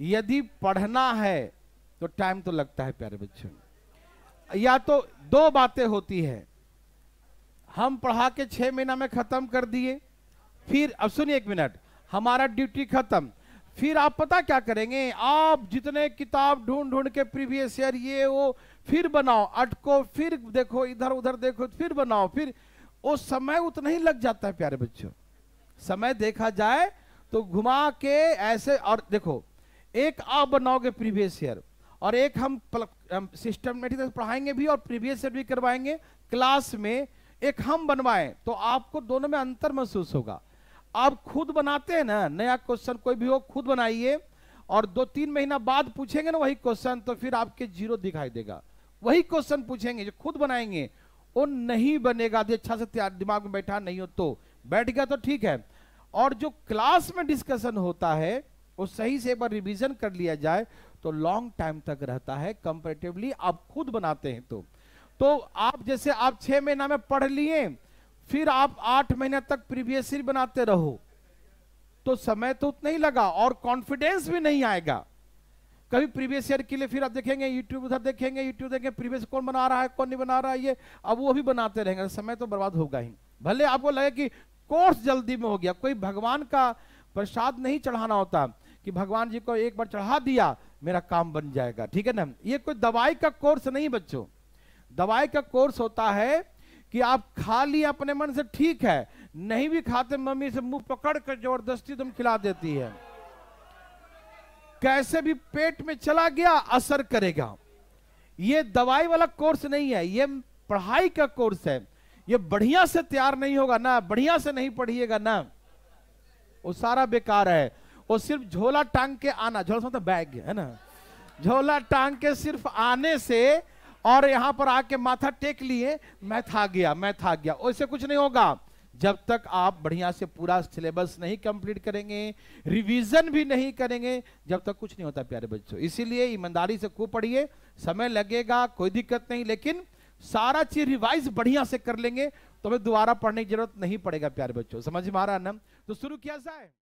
यदि पढ़ना है तो टाइम तो लगता है प्यारे बच्चों या तो दो बातें होती है हम पढ़ा के छह महीना में खत्म कर दिए फिर अब सुनिए एक मिनट हमारा ड्यूटी खत्म फिर आप पता क्या करेंगे आप जितने किताब ढूंढ ढूंढ के प्रीवियस ईयर ये वो फिर बनाओ अटको फिर देखो इधर उधर देखो फिर बनाओ फिर वो समय उतना ही लग जाता है प्यारे बच्चों समय देखा जाए तो घुमा के ऐसे और देखो एक आप बनाओगे प्रीवियस ईयर और एक हम, सिस्टम सिस्टमेटिक पढ़ाएंगे भी और प्रीवियस ईयर भी करवाएंगे क्लास में एक हम बनवाएं तो आपको दोनों में अंतर महसूस होगा आप खुद बनाते हैं ना नया क्वेश्चन कोई भी हो खुद बनाइए और दो तीन महीना बाद पूछेंगे ना वही क्वेश्चन तो फिर आपके जीरो दिखाई देगा वही क्वेश्चन पूछेंगे जो खुद बनाएंगे वो नहीं बनेगा अच्छा से तैयार दिमाग में बैठा नहीं हो तो बैठ गया तो ठीक है और जो क्लास में डिस्कशन होता है वो सही से एक बार रिविजन कर लिया जाए तो लॉन्ग टाइम तक रहता है कंपेरेटिवली आप खुद बनाते हैं तो तो आप जैसे आप छह महीना में पढ़ लिए फिर आप आठ महीने तक प्रीवियस ईयर बनाते रहो तो समय तो उतना ही लगा और कॉन्फिडेंस भी नहीं आएगा कभी प्रीवियस ईयर के लिए फिर आप देखेंगे यूट्यूब उधर देखेंगे यूट्यूब देखेंगे प्रीवियस कौन बना रहा है कौन नहीं बना रहा है ये अब वो भी बनाते रहेंगे तो समय तो बर्बाद होगा ही भले आपको लगे कि कोर्स जल्दी में हो गया कोई भगवान का प्रसाद नहीं चढ़ाना होता कि भगवान जी को एक बार चढ़ा दिया मेरा काम बन जाएगा ठीक है ना ये कोई दवाई का कोर्स नहीं बच्चों दवाई का कोर्स होता है कि आप खा लिया अपने मन से ठीक है नहीं भी खाते मम्मी से मुंह पकड़ कर जबरदस्ती तुम खिला देती है कैसे भी पेट में चला गया असर करेगा ये दवाई वाला कोर्स नहीं है ये पढ़ाई का कोर्स है ये बढ़िया से तैयार नहीं होगा ना बढ़िया से नहीं पढ़िएगा ना वो सारा बेकार है वो सिर्फ झोला टांग के आना झोला मतलब बैग है ना झोला टांग के सिर्फ आने से और यहां पर आके माथा टेक लिए मैं था गया मैं था गया ऐसे कुछ नहीं होगा जब तक आप बढ़िया से पूरा सिलेबस नहीं कंप्लीट करेंगे रिवीजन भी नहीं करेंगे जब तक कुछ नहीं होता प्यारे बच्चों इसीलिए ईमानदारी से खूब पढ़िए समय लगेगा कोई दिक्कत नहीं लेकिन सारा चीज रिवाइज बढ़िया से कर लेंगे तो हमें दोबारा पढ़ने की जरूरत नहीं पड़ेगा प्यारे बच्चों समझ में आ रहा ना तो शुरू किया जाए